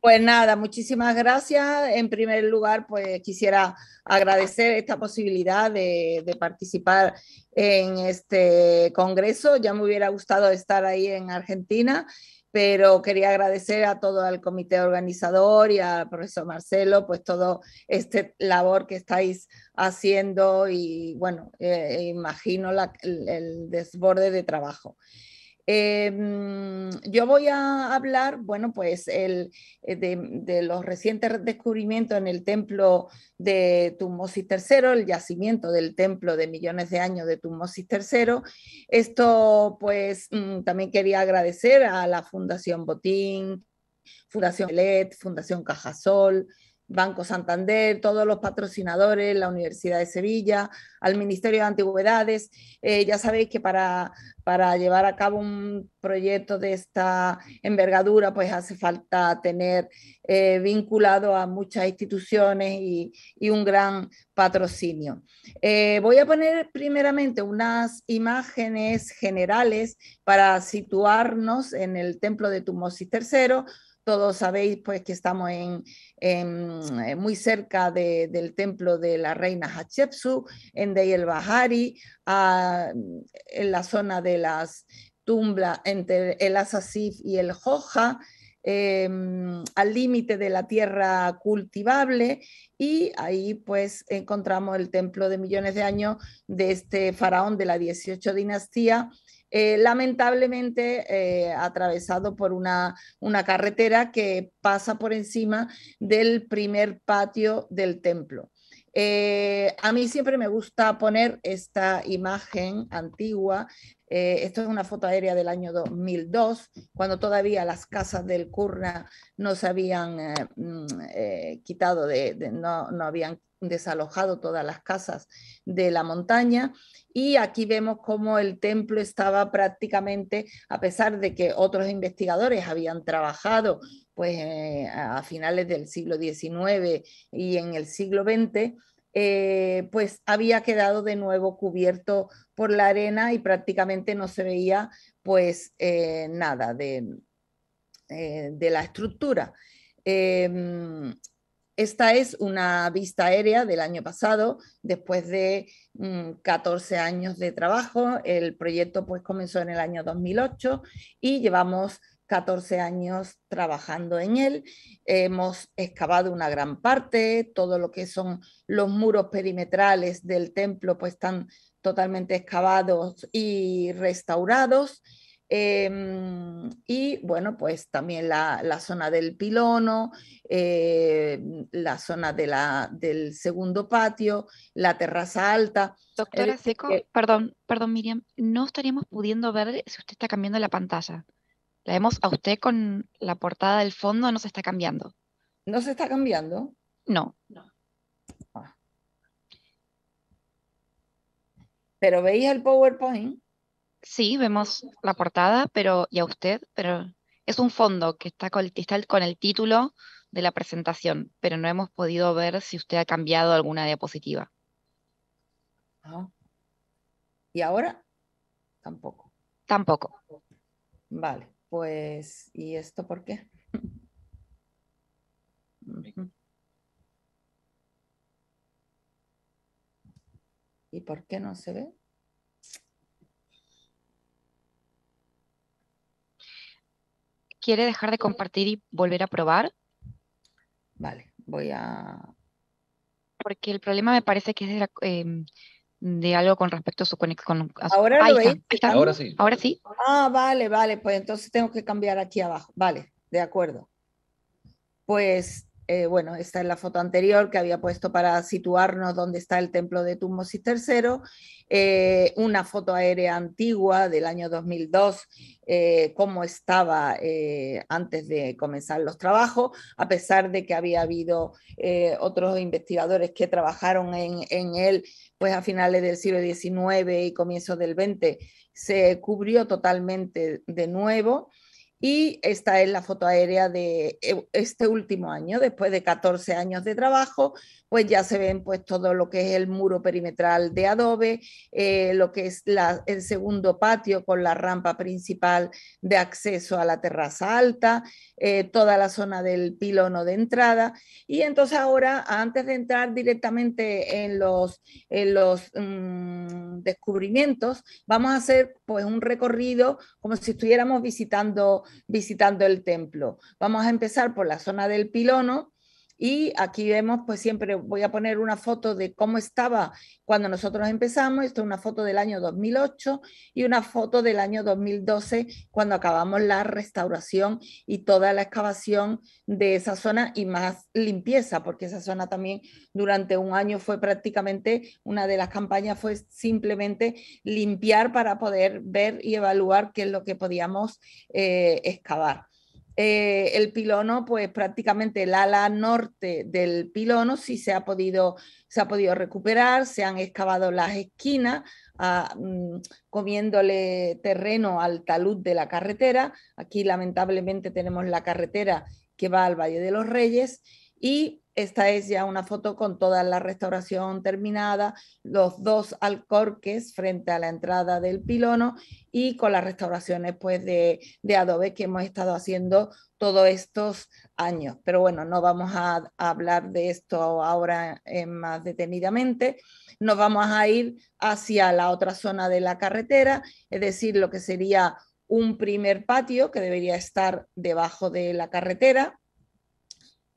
Pues nada, muchísimas gracias. En primer lugar, pues quisiera agradecer esta posibilidad de, participar en este congreso. Ya me hubiera gustado estar ahí en Argentina, pero quería agradecer a todo el comité organizador y al profesor Marcelo, pues todo este labor que estáis haciendo y bueno, eh, imagino el desborde de trabajo. Eh, mm, yo voy a hablar, bueno, pues eh, de, los recientes descubrimientos en el templo de Tumosis III, el yacimiento del templo de millones de años de Tumosis III. Esto, pues, mm, también quería agradecer a la Fundación Botín, Fundación LED, Fundación Cajasol, Banco Santander, todos los patrocinadores, la Universidad de Sevilla, al Ministerio de Antigüedades. Eh, ya sabéis que para, para llevar a cabo un proyecto de esta envergadura, pues hace falta tener eh, vinculado a muchas instituciones y, un gran patrocinio. Eh, voy a poner primeramente unas imágenes generales para situarnos en el templo de Tumosis III todos sabéis pues que estamos en, eh, muy cerca del templo de la reina Hatshepsut, en el Bahari, en la zona de las tumbas entre el Asasif y el Hoja, em, al límite de la tierra cultivable y ahí pues encontramos el templo de millones de años de este faraón de la 18 dinastía eh, lamentablemente eh, atravesado por una, una carretera que pasa por encima del primer patio del templo. Eh, a mí siempre me gusta poner esta imagen antigua. esto es una foto aérea del año 2002, cuando todavía las casas del Kurna no se habían mm, quitado, no, no, habían desalojado todas las casas de la montaña y aquí vemos cómo el templo estaba prácticamente, a pesar de que otros investigadores habían trabajado pues, eh, a finales del siglo XIX y en el siglo XX, eh, pues había quedado de nuevo cubierto por la arena y prácticamente no se veía pues eh, nada de, de la estructura. Em, esta es una vista aérea del año pasado, después de 14 mm, años de trabajo. El proyecto pues, comenzó en el año 2008 y llevamos 14 años trabajando en él. Hemos excavado una gran parte, todo lo que son los muros perimetrales del templo pues están totalmente excavados y restaurados Em, y bueno, pues también la, zona del pilono, eh, la zona de la, del segundo patio, la terraza alta. Doctora Seco, perdón, perdón Miriam, no estaríamos pudiendo ver si usted está cambiando la pantalla. La vemos a usted con la portada del fondo, no se está cambiando. ¿No se está cambiando? No. Ah. ¿Pero veis el PowerPoint? Sí, vemos la portada, pero y a usted, pero es un fondo que está con, con el título de la presentación, pero no hemos podido ver si usted ha cambiado alguna diapositiva. Ah. ¿Y ahora? Tampoco. Tampoco. Vale, pues, ¿y esto por qué? ¿Y por qué no se ve? ¿Quiere dejar de compartir y volver a probar? Vale, voy a... Porque el problema me parece que es de, em, algo con respecto a su conexión. Ahora Ahora sí. Ahora sí. Ah, vale, vale. Pues entonces tengo que cambiar aquí abajo. Vale, de acuerdo. Pues eh, bueno, esta es la foto anterior que había puesto para situarnos donde está el templo de Tutmosis III, eh, una foto aérea antigua del año 2002, eh, cómo estaba antes de comenzar los trabajos, a pesar de que había habido otros investigadores que trabajaron en, en él pues a finales del siglo XIX y comienzos del XX, se cubrió totalmente de nuevo. Y esta es la foto aérea de eh, este último año, después de 14 años de trabajo, pues ya se ven pues todo lo que es el muro perimetral de adobe, eh, lo que es el segundo patio con la rampa principal de acceso a la terraza alta, eh, toda la zona del pilono de entrada. Y entonces ahora, antes de entrar directamente en los, en los mm, descubrimientos, vamos a hacer pues un recorrido como si estuviéramos visitando, visitando el templo. Vamos a empezar por la zona del pilono y aquí vemos, pues siempre voy a poner una foto de cómo estaba cuando nosotros empezamos. Esto es una foto del año 2008 y una foto del año 2012 cuando acabamos la restauración y toda la excavación de esa zona y más limpieza, porque esa zona también durante un año fue prácticamente, una de las campañas fue simplemente limpiar para poder ver y evaluar qué es lo que podíamos eh, excavar. Eh, el pilono, pues prácticamente el ala norte del pilono sí se ha podido, se ha podido recuperar, se han excavado las esquinas, ah, mm, comiéndole terreno al talud de la carretera. Aquí lamentablemente tenemos la carretera que va al Valle de los Reyes y esta es ya una foto con toda la restauración terminada, los dos alcorques frente a la entrada del pilono y con las restauraciones pues de, adobe que hemos estado haciendo todos estos años. Pero bueno, no vamos a, hablar de esto ahora eh, más detenidamente. Nos vamos a ir hacia la otra zona de la carretera, es decir, lo que sería un primer patio que debería estar debajo de la carretera,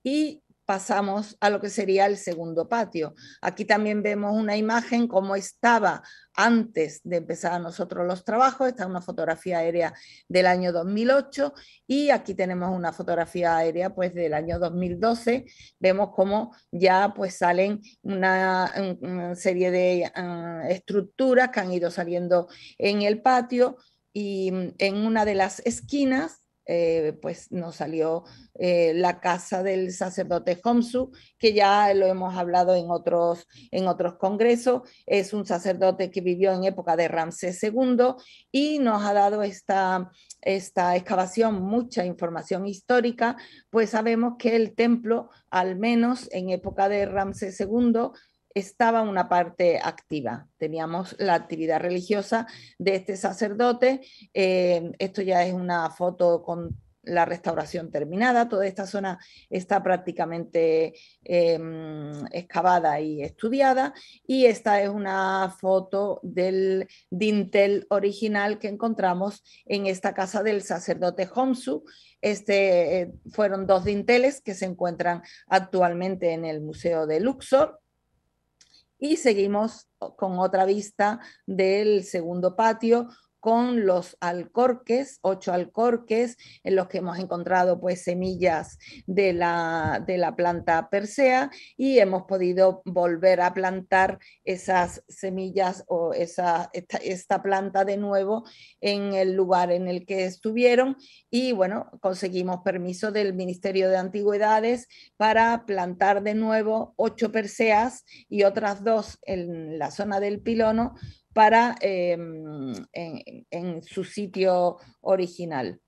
y pasamos a lo que sería el segundo patio. Aquí también vemos una imagen como estaba antes de empezar a nosotros los trabajos. Esta es una fotografía aérea del año 2008 y aquí tenemos una fotografía aérea pues del año 2012. Vemos cómo ya pues salen una, serie de ah, estructuras que han ido saliendo en el patio y en una de las esquinas eh, pues nos salió eh, la casa del sacerdote Homsu, que ya lo hemos hablado en otros, en otros congresos. Es un sacerdote que vivió en época de Ramsés II y nos ha dado esta, esta excavación mucha información histórica, pues sabemos que el templo, al menos en época de Ramsés II, estaba una parte activa. Teníamos la actividad religiosa de este sacerdote. Eh, esto ya es una foto con la restauración terminada. Toda esta zona está prácticamente eh, excavada y estudiada. Y esta es una foto del dintel original que encontramos en esta casa del sacerdote Homsu. Este, eh, fueron dos dinteles que se encuentran actualmente en el Museo de Luxor y seguimos con otra vista del segundo patio con los alcorques, ocho alcorques, en los que hemos encontrado pues semillas de la, planta persea y hemos podido volver a plantar esas semillas o esta, esta planta de nuevo en el lugar en el que estuvieron y bueno, conseguimos permiso del Ministerio de Antigüedades para plantar de nuevo ocho perseas y otras dos en la zona del pilono para, em, en, su sitio original.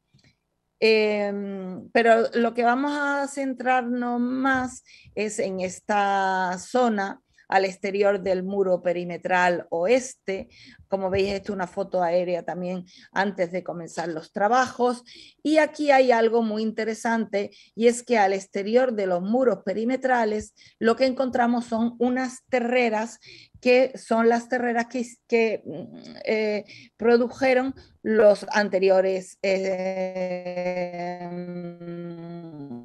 Em, pero lo que vamos a centrarnos más es en esta zona al exterior del muro perimetral oeste. Como veis, esto es una foto aérea también antes de comenzar los trabajos. Y aquí hay algo muy interesante y es que al exterior de los muros perimetrales lo que encontramos son unas terreras que son las terreras que, que mm, eh, produjeron los anteriores. Eh, mm,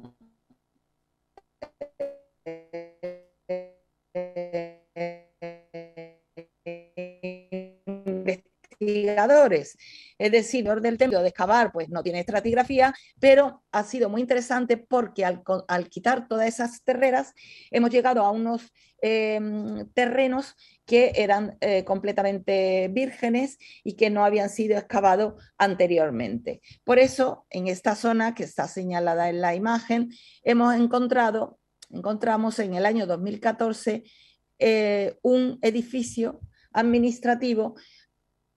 Es decir, el del templo de excavar pues no tiene estratigrafía, pero ha sido muy interesante porque al, quitar todas esas terreras hemos llegado a unos em, terrenos que eran eh, completamente vírgenes y que no habían sido excavados anteriormente. Por eso, en esta zona que está señalada en la imagen, hemos encontrado, encontramos en el año 2014 eh, un edificio administrativo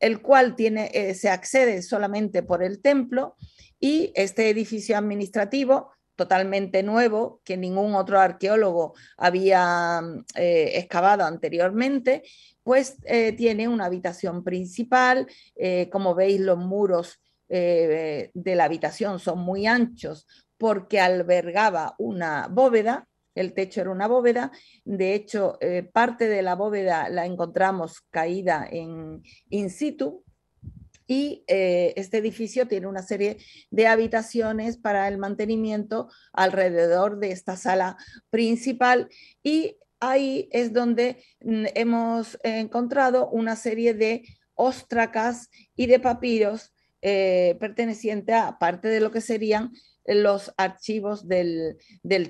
el cual tiene, eh, se accede solamente por el templo y este edificio administrativo totalmente nuevo que ningún otro arqueólogo había mm, eh, excavado anteriormente, pues eh, tiene una habitación principal, como veis los muros de la habitación son muy anchos porque albergaba una bóveda el techo era una bóveda. De hecho, eh, parte de la bóveda la encontramos caída en in situ. Y eh, este edificio tiene una serie de habitaciones para el mantenimiento alrededor de esta sala principal y ahí es donde mm, hemos encontrado una serie de ostracas y de papiros eh, pertenecientes a parte de lo que serían los archivos del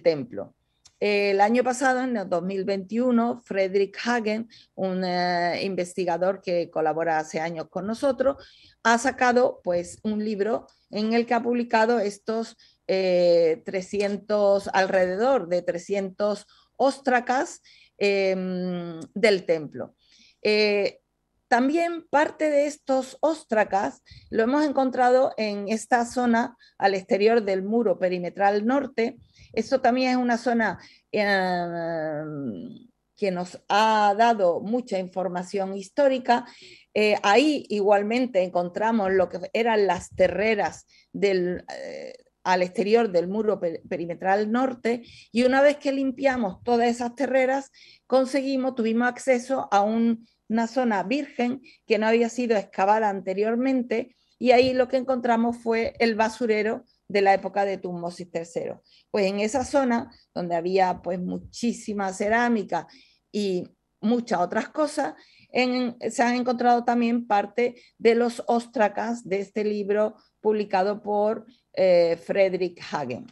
templo. El año pasado, en el 2021, Frederick Hagen, un eh, investigador que colabora hace años con nosotros, ha sacado pues, un libro en el que ha publicado estos 300, eh, alrededor de 300 ostracas em, del templo. Eh, también parte de estos ostracas lo hemos encontrado en esta zona al exterior del muro perimetral norte, eso también es una zona eh, que nos ha dado mucha información histórica. Eh, ahí igualmente encontramos lo que eran las terreras del, eh, al exterior del muro perimetral norte y una vez que limpiamos todas esas terreras, conseguimos, tuvimos acceso a una zona virgen que no había sido excavada anteriormente y ahí lo que encontramos fue el basurero de la época de Tutmosis III. Pues en esa zona donde había pues muchísima cerámica y muchas otras cosas, se han encontrado también parte de los ostracas de este libro publicado por eh, Frederick Hagen.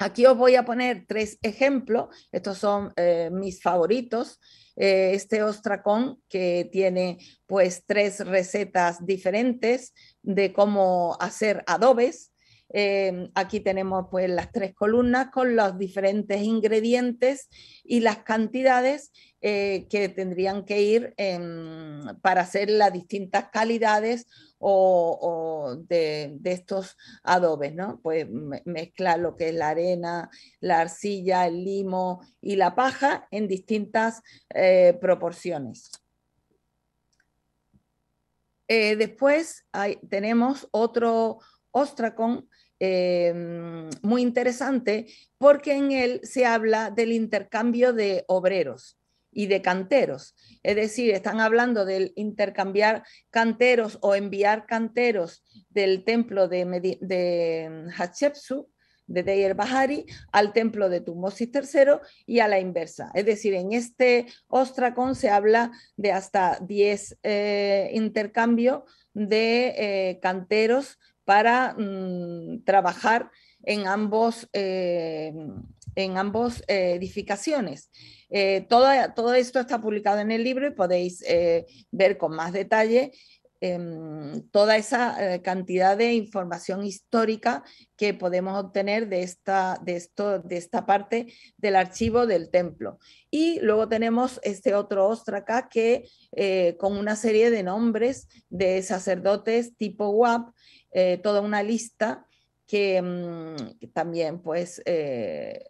Aquí os voy a poner tres ejemplos, estos son eh, mis favoritos. Eh, este ostracón que tiene pues tres recetas diferentes de cómo hacer adobes, Em, aquí tenemos pues las tres columnas con los diferentes ingredientes y las cantidades eh, que tendrían que ir em, para hacer las distintas calidades de, estos adobes, ¿no? Pues mezcla lo que es la arena, la arcilla, el limo y la paja en distintas eh, proporciones. Eh, después tenemos otro ostracón Em, muy interesante porque en él se habla del intercambio de obreros y de canteros. Es decir, están hablando del intercambiar canteros o enviar canteros del templo de, de Hatshepsut, de Deir Bahari, al templo de Tumosis III y a la inversa. Es decir, en este ostracón se habla de hasta 10 eh, intercambios de eh, canteros para mm, trabajar en ambos, eh, en ambos eh, edificaciones. Eh, todo, esto está publicado en el libro y podéis ver con más detalle em, toda esa cantidad de información histórica que podemos obtener de esta, de, esto, de esta parte del archivo del templo. Y luego tenemos este otro ostraca que con una serie de nombres de sacerdotes tipo WAP eh, toda una lista que, mm, también pues eh,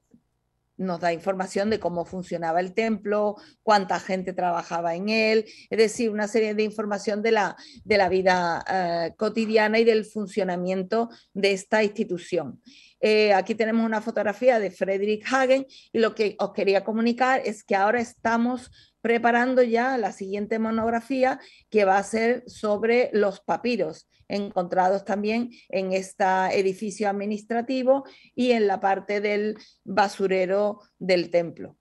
nos da información de cómo funcionaba el templo, cuánta gente trabajaba en él, es decir, una serie de información de la, de la vida eh, cotidiana y del funcionamiento de esta institución. aquí tenemos una fotografía de Frederick Hagen y lo que os quería comunicar es que ahora estamos preparando ya la siguiente monografía que va a ser sobre los papiros encontrados también en este edificio administrativo y en la parte del basurero del templo.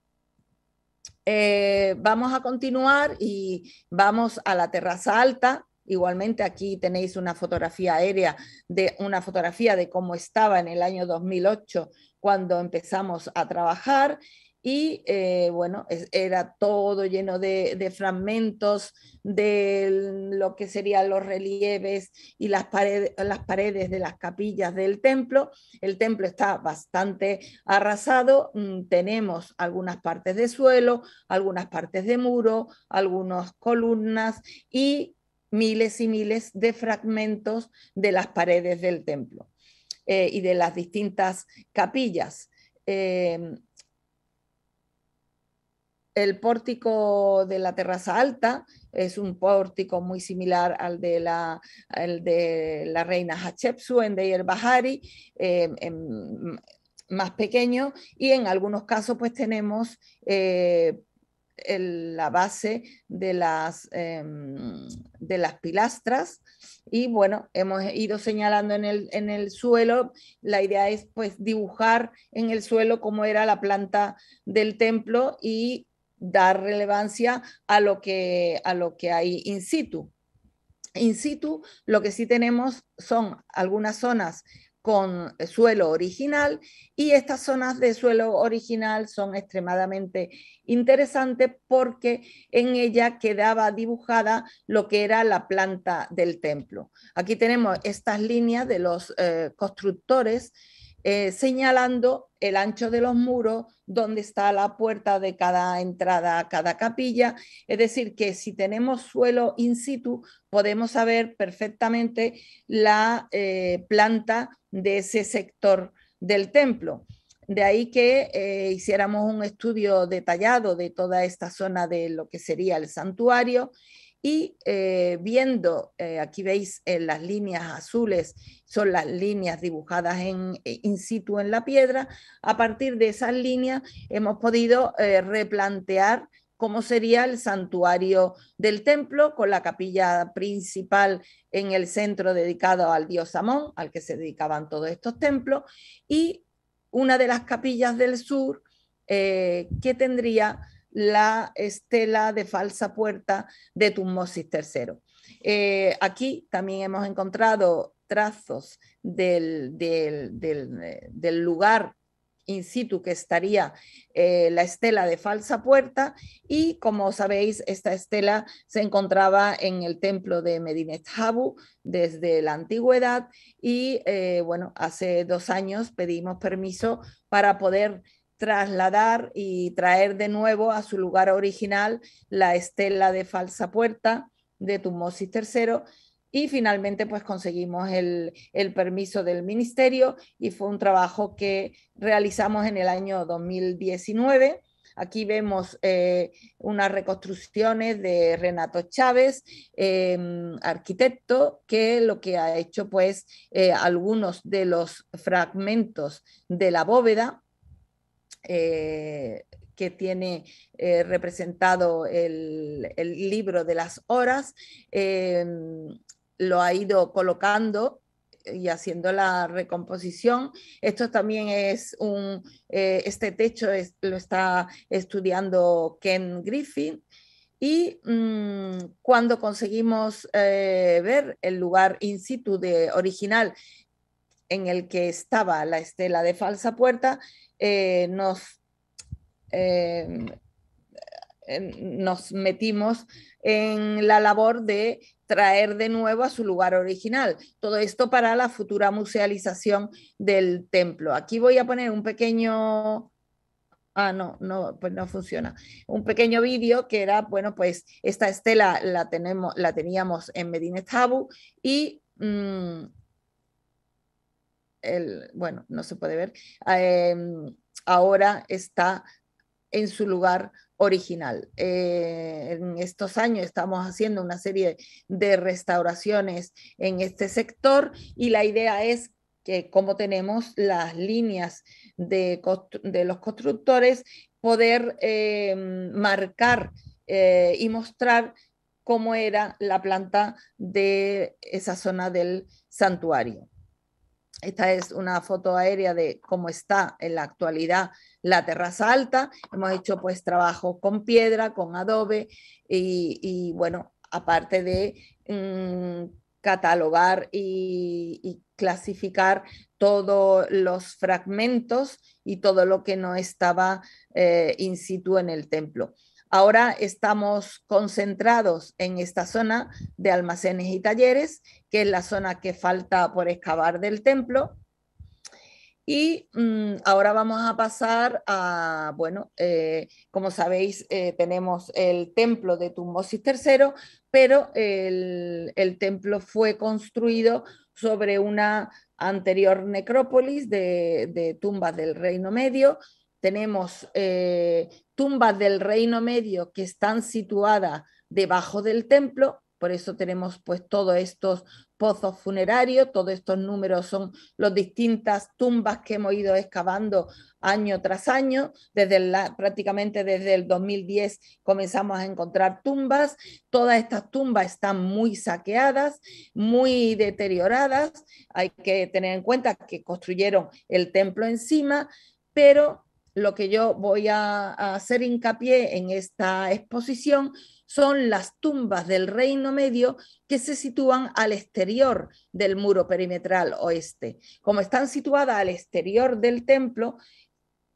Eh, vamos a continuar y vamos a la terraza alta, Igualmente aquí tenéis una fotografía aérea de una fotografía de cómo estaba en el año 2008 cuando empezamos a trabajar y eh, bueno, era todo lleno de, fragmentos de lo que serían los relieves y las paredes, las paredes de las capillas del templo. El templo está bastante arrasado, mm, tenemos algunas partes de suelo, algunas partes de muro, algunas columnas y miles y miles de fragmentos de las paredes del templo eh, y de las distintas capillas. Em, el pórtico de la terraza alta es un pórtico muy similar al de la, de la reina Hatshepsut en Deir Bahari, eh, más pequeño, y en algunos casos pues tenemos eh, la base de las, eh, de las pilastras y bueno, hemos ido señalando en el, en el suelo, la idea es pues dibujar en el suelo cómo era la planta del templo y dar relevancia a lo que, a lo que hay in situ. In situ, lo que sí tenemos son algunas zonas con suelo original y estas zonas de suelo original son extremadamente interesantes porque en ella quedaba dibujada lo que era la planta del templo. Aquí tenemos estas líneas de los eh, constructores eh, señalando el ancho de los muros, donde está la puerta de cada entrada a cada capilla. Es decir, que si tenemos suelo in situ, podemos saber perfectamente la eh, planta de ese sector del templo. De ahí que eh, hiciéramos un estudio detallado de toda esta zona de lo que sería el santuario y eh, viendo, eh, aquí veis eh, las líneas azules, son las líneas dibujadas en, in situ en la piedra, a partir de esas líneas hemos podido replantear cómo sería el santuario del templo, con la capilla principal en el centro dedicado al dios Amón, al que se dedicaban todos estos templos, y una de las capillas del sur que tendría la estela de falsa puerta de Tummosis III. Eh, aquí también hemos encontrado trazos del, eh, lugar in situ que estaría eh, la estela de falsa puerta y como sabéis esta estela se encontraba en el templo de Medinet Habu desde la antigüedad y bueno hace dos años pedimos permiso para poder trasladar y traer de nuevo a su lugar original la estela de falsa puerta de Tumosis III y finalmente pues conseguimos el, permiso del ministerio y fue un trabajo que realizamos en el año 2019. Aquí vemos eh, unas reconstrucciones de Renato Chávez, eh, arquitecto, que lo que ha hecho pues eh, algunos de los fragmentos de la bóveda eh, que tiene eh, representado el, libro de las horas, eh, lo ha ido colocando y haciendo la recomposición. Esto también es un, este techo lo está estudiando Ken Griffin. Y mm, cuando conseguimos ver el lugar in situ de original en el que estaba la estela de falsa puerta, eh, nos, em, nos metimos en la labor de traer de nuevo a su lugar original. Todo esto para la futura musealización del templo. Aquí voy a poner un pequeño Ah, no, no, pues no funciona. Un pequeño vídeo que era, bueno, pues esta estela la, tenemos, la teníamos en Habu y mm, bueno, no se puede ver, eh, ahora está en su lugar original. Eh, en estos años estamos haciendo una serie de restauraciones en este sector y la idea es que como tenemos las líneas de, los constructores, poder eh, marcar y mostrar cómo era la planta de esa zona del santuario. Esta es una foto aérea de cómo está en la actualidad la terraza alta. Hemos hecho pues trabajo con piedra, con adobe y, bueno, aparte de mm, catalogar y, clasificar todos los fragmentos y todo lo que no estaba eh, in situ en el templo. Ahora estamos concentrados en esta zona de almacenes y talleres, que es la zona que falta por excavar del templo. Y mm, ahora vamos a pasar a, bueno, eh, como sabéis, eh, tenemos el templo de Tumbosis III, pero el, templo fue construido sobre una anterior necrópolis de, tumbas del Reino Medio tenemos eh, tumbas del reino medio que están situadas debajo del templo, por eso tenemos pues todos estos pozos funerarios, todos estos números son las distintas tumbas que hemos ido excavando año tras año, desde prácticamente desde el 2010 comenzamos a encontrar tumbas, todas estas tumbas están muy saqueadas, muy deterioradas, hay que tener en cuenta que construyeron el templo encima, pero lo que yo voy a, hacer hincapié en esta exposición son las tumbas del Reino Medio que se sitúan al exterior del muro perimetral oeste. Como están situadas al exterior del templo,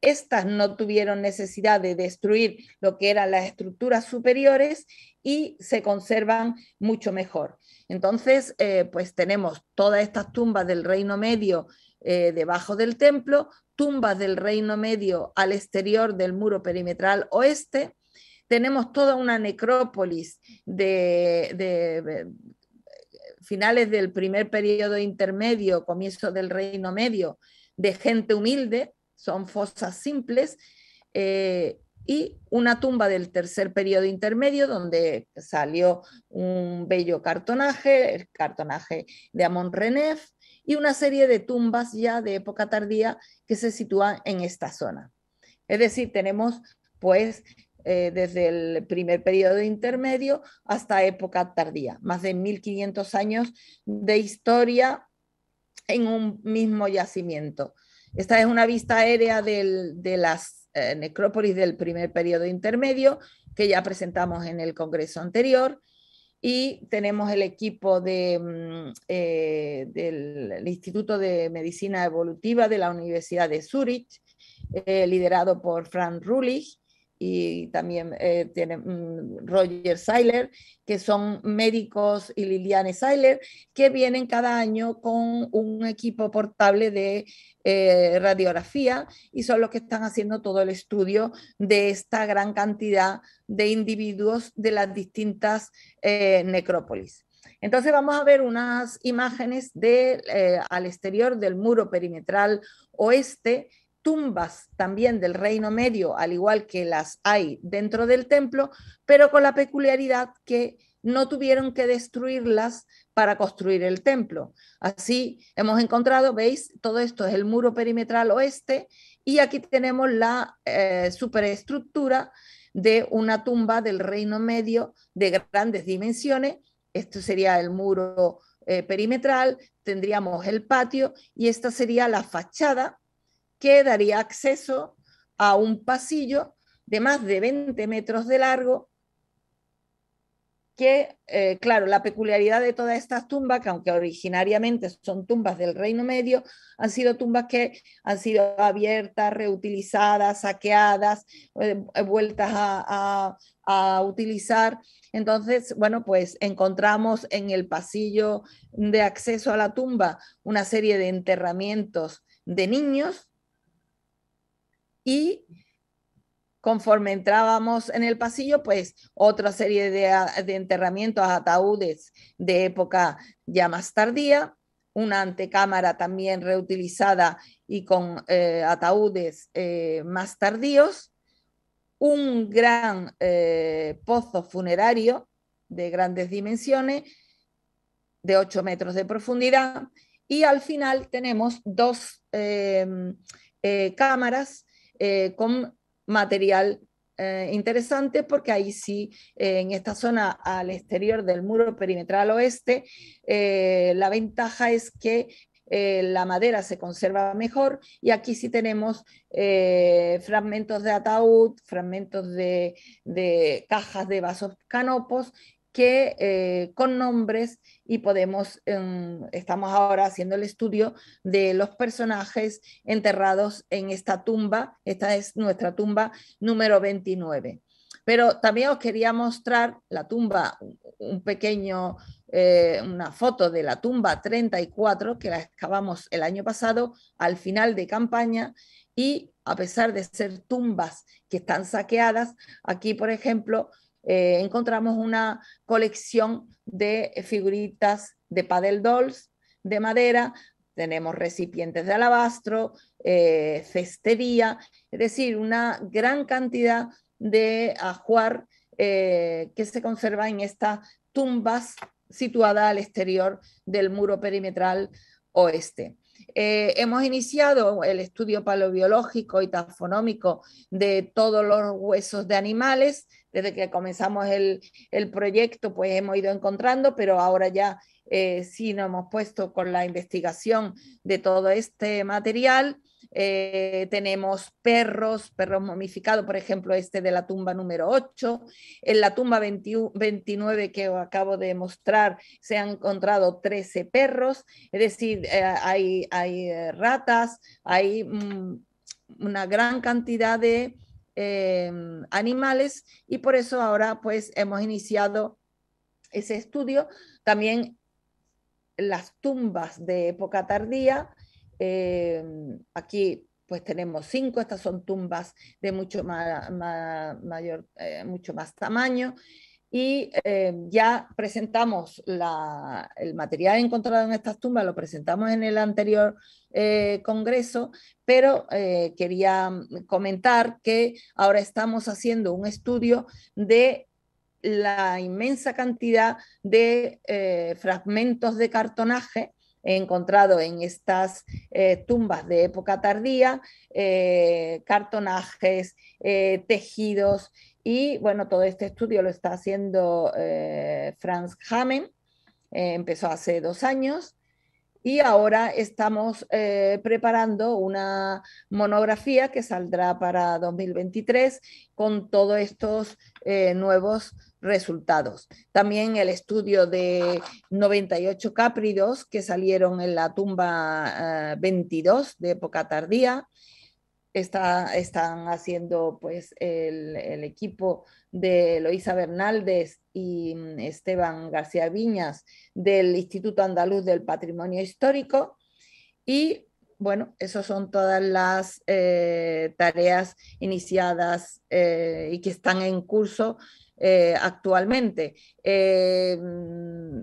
estas no tuvieron necesidad de destruir lo que eran las estructuras superiores y se conservan mucho mejor. Entonces, eh, pues tenemos todas estas tumbas del Reino Medio eh, debajo del templo, tumbas del reino medio al exterior del muro perimetral oeste. Tenemos toda una necrópolis de, eh, finales del primer periodo intermedio, comienzo del reino medio, de gente humilde, son fosas simples, eh, y una tumba del tercer periodo intermedio donde salió un bello cartonaje, el cartonaje de Amon Renef, y una serie de tumbas ya de época tardía que se sitúan en esta zona. Es decir, tenemos pues eh, desde el primer periodo intermedio hasta época tardía, más de 1500 años de historia en un mismo yacimiento. Esta es una vista aérea de las eh, necrópolis del primer periodo intermedio que ya presentamos en el Congreso anterior y tenemos el equipo mm, eh, del Instituto de Medicina Evolutiva de la Universidad de Zurich, eh, liderado por Frank Rulich y también eh, tiene, mm, Roger Seiler, que son médicos y Liliane Seiler, que vienen cada año con un equipo portable de eh, radiografía y son los que están haciendo todo el estudio de esta gran cantidad de individuos de las distintas eh, necrópolis. Entonces vamos a ver unas imágenes de, eh, al exterior del muro perimetral oeste, tumbas también del reino medio, al igual que las hay dentro del templo, pero con la peculiaridad que no tuvieron que destruirlas para construir el templo. Así hemos encontrado, veis, todo esto es el muro perimetral oeste y aquí tenemos la eh, superestructura de una tumba del Reino Medio de grandes dimensiones. Esto sería el muro eh, perimetral, tendríamos el patio y esta sería la fachada que daría acceso a un pasillo de más de 20 metros de largo que, eh, claro, la peculiaridad de todas estas tumbas, que aunque originariamente son tumbas del Reino Medio, han sido tumbas que han sido abiertas, reutilizadas, saqueadas, eh, vueltas a, a, utilizar. Entonces, bueno, pues encontramos en el pasillo de acceso a la tumba una serie de enterramientos de niños y conforme entrábamos en el pasillo, pues otra serie de, ah, enterramientos, ataúdes de época ya más tardía, una antecámara también reutilizada y con eh, ataúdes eh, más tardíos, un gran eh, pozo funerario de grandes dimensiones, de 8 metros de profundidad, y al final tenemos dos em, cámaras con material eh, interesante porque ahí sí, eh, en esta zona al exterior del muro perimetral oeste, eh, la ventaja es que la madera se conserva mejor y aquí sí tenemos fragmentos de ataúd, fragmentos de, de, cajas de vasos canopos que eh, con nombres y podemos, em, estamos ahora haciendo el estudio de los personajes enterrados en esta tumba. Esta es nuestra tumba número 29. Pero también os quería mostrar la tumba, un pequeño, eh, una foto de la tumba 34 que la excavamos el año pasado al final de campaña y a pesar de ser tumbas que están saqueadas, aquí por ejemplo eh, encontramos una colección de figuritas de padel dolls de madera, tenemos recipientes de alabastro, eh, cestería, es decir, una gran cantidad de ajuar eh, que se conserva en estas tumbas situadas al exterior del muro perimetral oeste. Eh, hemos iniciado el estudio paleobiológico y tafonómico de todos los huesos de animales. Desde que comenzamos el, proyecto, pues hemos ido encontrando, pero ahora ya eh, sí nos hemos puesto con la investigación de todo este material eh, tenemos perros, perros momificados, por ejemplo, este de la tumba número 8. En la tumba 29 que acabo de mostrar se han encontrado 13 perros, es decir, eh, hay, eh, ratas, hay mm, una gran cantidad de animales y por eso ahora pues hemos iniciado ese estudio. También las tumbas de época tardía, Em, aquí pues tenemos cinco, estas son tumbas de mucho más, mayor, eh, mucho más tamaño. Y em, ya presentamos el material encontrado en estas tumbas, lo presentamos en el anterior eh, congreso, pero eh, quería comentar que ahora estamos haciendo un estudio de la inmensa cantidad de fragmentos de cartonaje encontrado en estas eh, tumbas de época tardía, eh, cartonajes, eh, tejidos y bueno, todo este estudio lo está haciendo Franz Hamen, empezó hace dos años y ahora estamos preparando una monografía que saldrá para 2023 con todos estos nuevos resultados. También el estudio de 98 cápridos que salieron en la tumba 22 ah, de época tardía. están haciendo pues el, equipo de Loisa Bernaldez y mm, Esteban García Viñas del Instituto Andaluz del Patrimonio Histórico. Y bueno, esas son todas las eh, tareas iniciadas eh, y que están en curso eh, actualmente. Eh,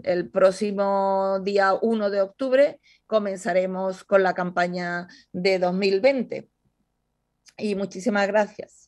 el próximo día 1 de octubre comenzaremos con la campaña de 2020. Y muchísimas gracias.